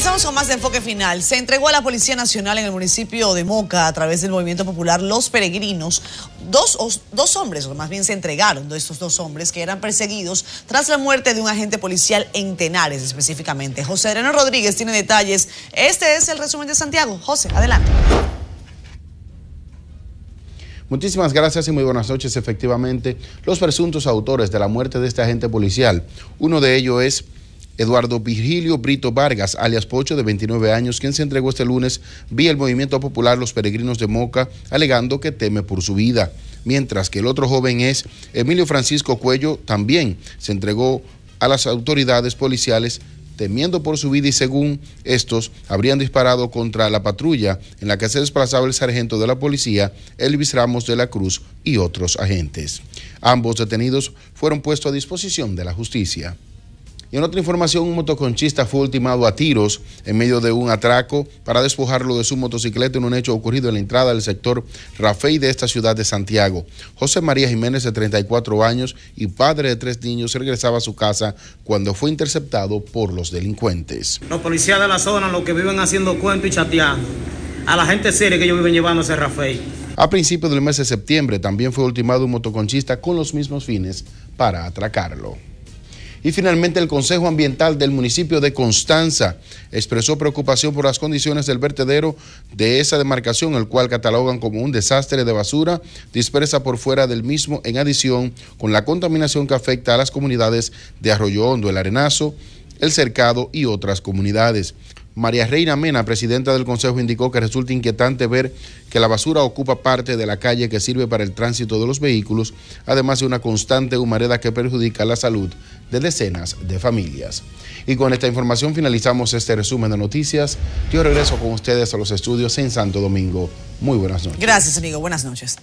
Empezamos con más de enfoque final. Se entregó a la Policía Nacional en el municipio de Moca a través del movimiento popular Los Peregrinos. Dos, dos hombres, o más bien se entregaron de estos dos hombres que eran perseguidos tras la muerte de un agente policial en Tenares específicamente. José Adriano Rodríguez tiene detalles. Este es el resumen de Santiago. José, adelante. Muchísimas gracias y muy buenas noches. Efectivamente, los presuntos autores de la muerte de este agente policial, uno de ellos es Eduardo Virgilio Brito Vargas, alias Pocho, de 29 años, quien se entregó este lunes vía el Movimiento Popular Los Peregrinos de Moca, alegando que teme por su vida. Mientras que el otro joven es Emilio Francisco Cuello, también se entregó a las autoridades policiales temiendo por su vida y según estos habrían disparado contra la patrulla en la que se desplazaba el sargento de la policía, Elvis Ramos de la Cruz y otros agentes. Ambos detenidos fueron puestos a disposición de la justicia. Y en otra información, un motoconchista fue ultimado a tiros en medio de un atraco para despojarlo de su motocicleta en un hecho ocurrido en la entrada del sector Rafey de esta ciudad de Santiago. José María Jiménez, de 34 años y padre de tres niños, regresaba a su casa cuando fue interceptado por los delincuentes. Los policías de la zona, los que viven haciendo cuento y chateando, a la gente seria que ellos viven llevando ese Rafey. A principios del mes de septiembre también fue ultimado un motoconchista con los mismos fines para atracarlo. Y finalmente el Consejo Ambiental del municipio de Constanza expresó preocupación por las condiciones del vertedero de esa demarcación, el cual catalogan como un desastre de basura dispersa por fuera del mismo en adición con la contaminación que afecta a las comunidades de Arroyo Hondo, el Arenazo, el Cercado y otras comunidades. María Reina Mena, presidenta del Consejo, indicó que resulta inquietante ver que la basura ocupa parte de la calle que sirve para el tránsito de los vehículos, además de una constante humareda que perjudica la salud de decenas de familias. Y con esta información finalizamos este resumen de noticias. Yo regreso con ustedes a los estudios en Santo Domingo. Muy buenas noches. Gracias, amigo. Buenas noches.